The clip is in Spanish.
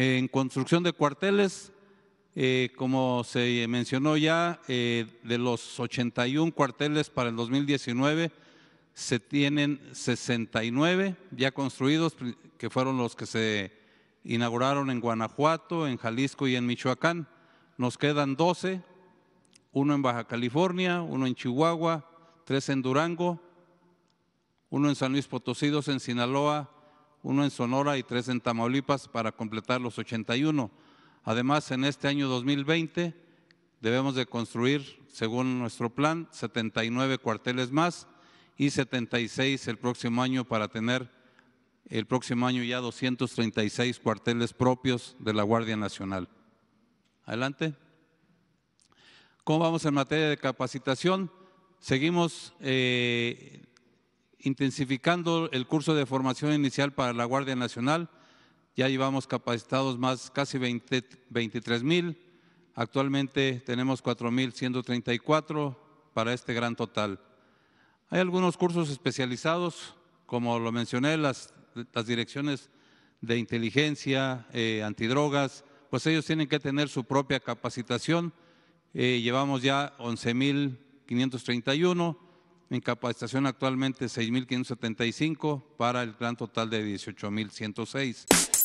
En construcción de cuarteles, eh, como se mencionó ya, eh, de los 81 cuarteles para el 2019, se tienen 69 ya construidos, que fueron los que se inauguraron en Guanajuato, en Jalisco y en Michoacán. Nos quedan 12, uno en Baja California, uno en Chihuahua, tres en Durango, uno en San Luis Potosí, dos en Sinaloa, uno en Sonora y tres en Tamaulipas para completar los 81. Además, en este año 2020 debemos de construir, según nuestro plan, 79 cuarteles más y 76 el próximo año para tener el próximo año ya 236 cuarteles propios de la Guardia Nacional. Adelante. ¿Cómo vamos en materia de capacitación? Seguimos eh, intensificando el curso de formación inicial para la Guardia Nacional. Ya llevamos capacitados más casi 23 mil. Actualmente tenemos 4.134 para este gran total. Hay algunos cursos especializados, como lo mencioné, las, las direcciones de inteligencia, eh, antidrogas, pues ellos tienen que tener su propia capacitación. Eh, llevamos ya 11 mil 11.531 en capacitación actualmente 6.575 para el plan total de 18.106.